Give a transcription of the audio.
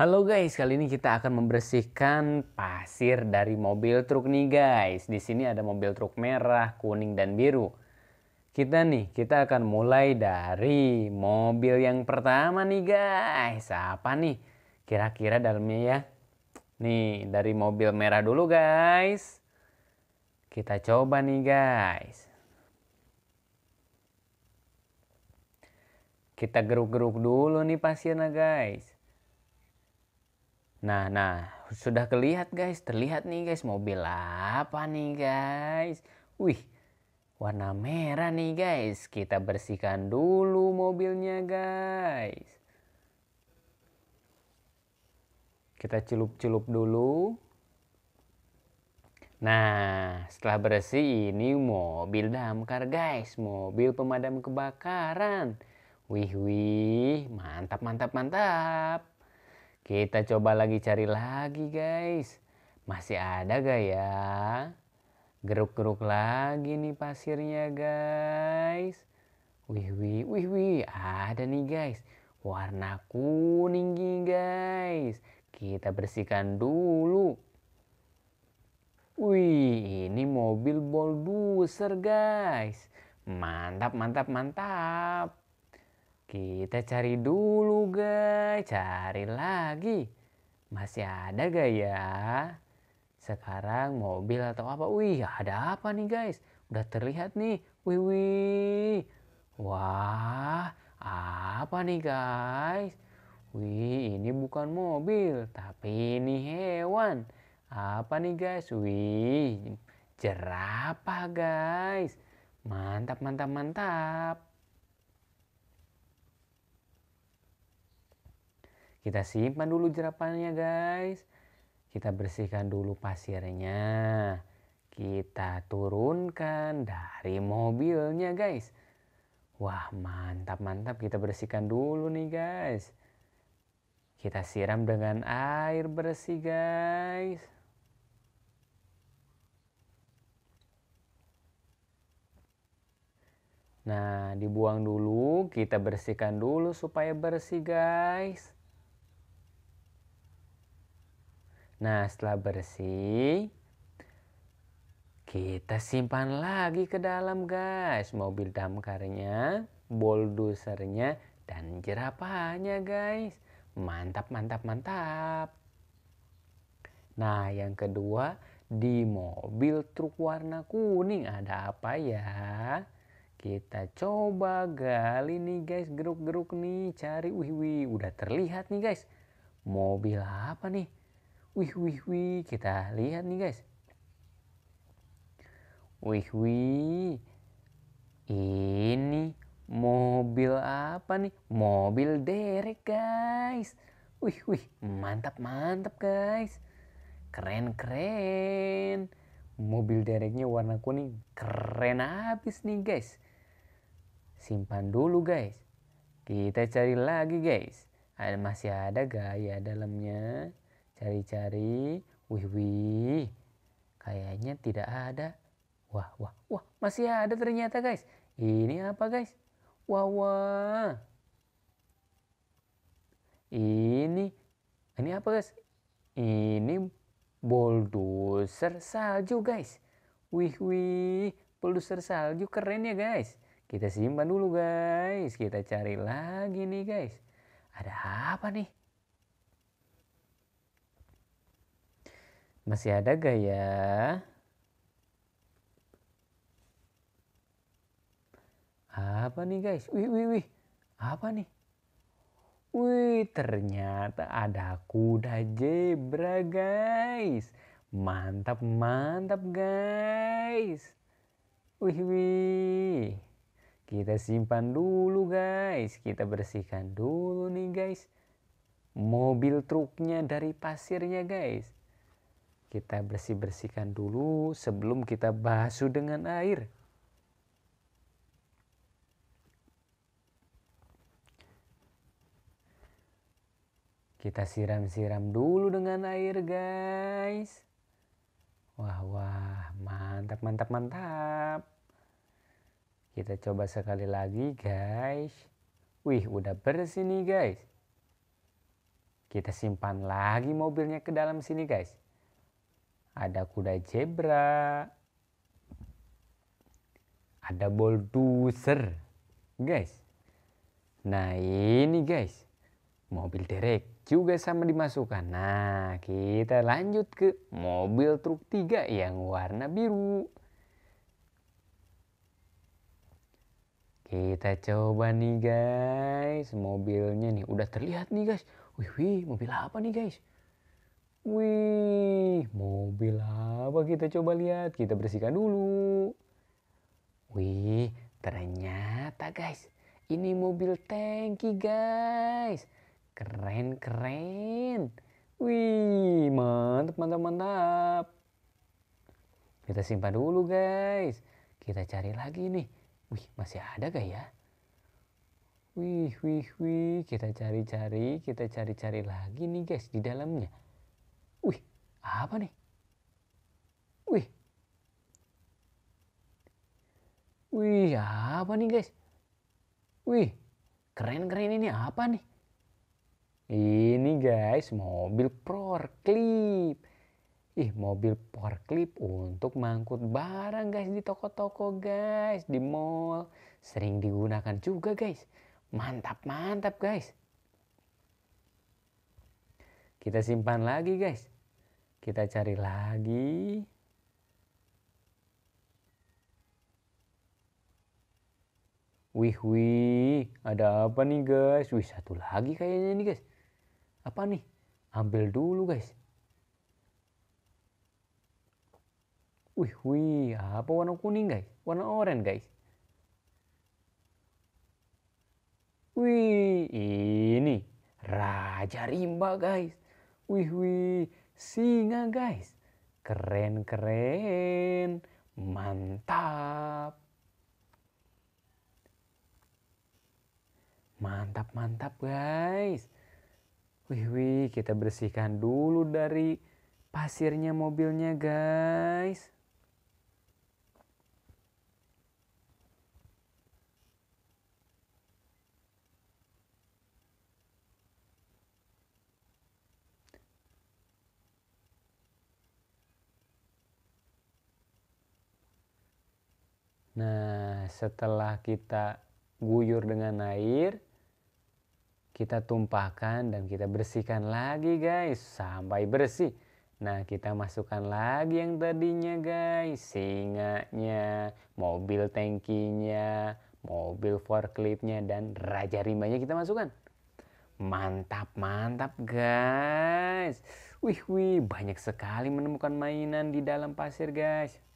Halo guys, kali ini kita akan membersihkan pasir dari mobil truk nih guys. Di sini ada mobil truk merah, kuning dan biru. Kita nih, kita akan mulai dari mobil yang pertama nih guys. Apa nih? Kira-kira dalamnya ya. Nih, dari mobil merah dulu guys. Kita coba nih guys. Kita geruk-geruk dulu nih pasirnya guys Nah, nah, sudah kelihat guys, terlihat nih guys mobil apa nih guys. Wih, warna merah nih guys. Kita bersihkan dulu mobilnya guys. Kita celup-celup dulu. Nah, setelah bersih ini mobil damkar guys, mobil pemadam kebakaran. Wih, wih, mantap, mantap, mantap. Kita coba lagi cari lagi guys. Masih ada gak ya? Geruk-geruk lagi nih pasirnya guys. Wih wih wih wih ada nih guys. Warna kuning guys. Kita bersihkan dulu. Wih ini mobil bulldozer guys. Mantap mantap mantap. Kita cari dulu guys, cari lagi. Masih ada gak ya? Sekarang mobil atau apa? Wih ada apa nih guys? Udah terlihat nih. Wih wih. Wah apa nih guys? Wih ini bukan mobil tapi ini hewan. Apa nih guys? Wih jerapah guys. Mantap mantap mantap. Kita simpan dulu jerapannya guys. Kita bersihkan dulu pasirnya. Kita turunkan dari mobilnya guys. Wah mantap mantap kita bersihkan dulu nih guys. Kita siram dengan air bersih guys. Nah dibuang dulu kita bersihkan dulu supaya bersih guys. Nah, setelah bersih, kita simpan lagi ke dalam, guys. Mobil damkarnya, bulldosernya, dan jerapahnya, guys. Mantap, mantap, mantap. Nah, yang kedua, di mobil truk warna kuning ada apa ya? Kita coba gali nih guys, geruk-geruk nih, cari wih wih, udah terlihat nih guys. Mobil apa nih? Wih wih wih, kita lihat nih guys. Wih wih. Ini mobil apa nih? Mobil derek guys. Wih wih, mantap mantap guys. Keren keren. Mobil dereknya warna kuning. Keren abis nih guys. Simpan dulu guys. Kita cari lagi guys. masih ada gaya dalamnya. Cari-cari, wih wih, kayaknya tidak ada. Wah, wah, wah, masih ada ternyata guys. Ini apa guys? Wah, wah. Ini, ini apa guys? Ini bulldozer salju guys. Wih, wih, bulldozer salju keren ya guys. Kita simpan dulu guys, kita cari lagi nih guys. Ada apa nih? Masih ada gak ya? Apa nih guys? Wih, wih, wih. Apa nih? Wih, ternyata ada kuda zebra, guys. Mantap, mantap, guys. Wih, wih. Kita simpan dulu, guys. Kita bersihkan dulu nih, guys. Mobil truknya dari pasirnya, guys kita bersih-bersihkan dulu sebelum kita basuh dengan air. Kita siram-siram dulu dengan air, guys. Wah, wah, mantap, mantap, mantap. Kita coba sekali lagi, guys. Wih, udah bersih nih, guys. Kita simpan lagi mobilnya ke dalam sini, guys ada kuda zebra, ada bulldozer, guys. Nah ini guys, mobil derek juga sama dimasukkan. Nah kita lanjut ke mobil truk tiga yang warna biru. Kita coba nih guys, mobilnya nih udah terlihat nih guys. Wih, wih mobil apa nih guys? Wih, mobil apa kita coba lihat? Kita bersihkan dulu. Wih, ternyata guys, ini mobil tanki guys. Keren, keren. Wih, mantap, mantap, mantap. Kita simpan dulu guys. Kita cari lagi nih. Wih, masih ada gak ya? Wih, wih, wih. Kita cari-cari, kita cari-cari lagi nih guys di dalamnya. Apa nih? Wih. Wih, apa nih guys? Wih, keren-keren ini apa nih? Ini guys, mobil forklift. Ih, mobil forklift untuk mangkut barang guys di toko-toko guys, di mall. Sering digunakan juga guys. Mantap, mantap guys. Kita simpan lagi guys. Kita cari lagi. Wih, wih, ada apa nih guys? Wih, satu lagi kayaknya nih guys. Apa nih? Ambil dulu guys. Wih, wih, apa warna kuning guys? Warna oranye guys. Wih, ini Raja Rimba guys. Wih, wih, singa guys. Keren-keren, mantap. Mantap-mantap guys. Wih wih kita bersihkan dulu dari pasirnya mobilnya guys. Nah, setelah kita guyur dengan air, kita tumpahkan dan kita bersihkan lagi guys sampai bersih. Nah, kita masukkan lagi yang tadinya guys, singanya, mobil tankinya, mobil forkliftnya dan raja rimbanya kita masukkan. Mantap, mantap guys. Wih, wih, banyak sekali menemukan mainan di dalam pasir guys.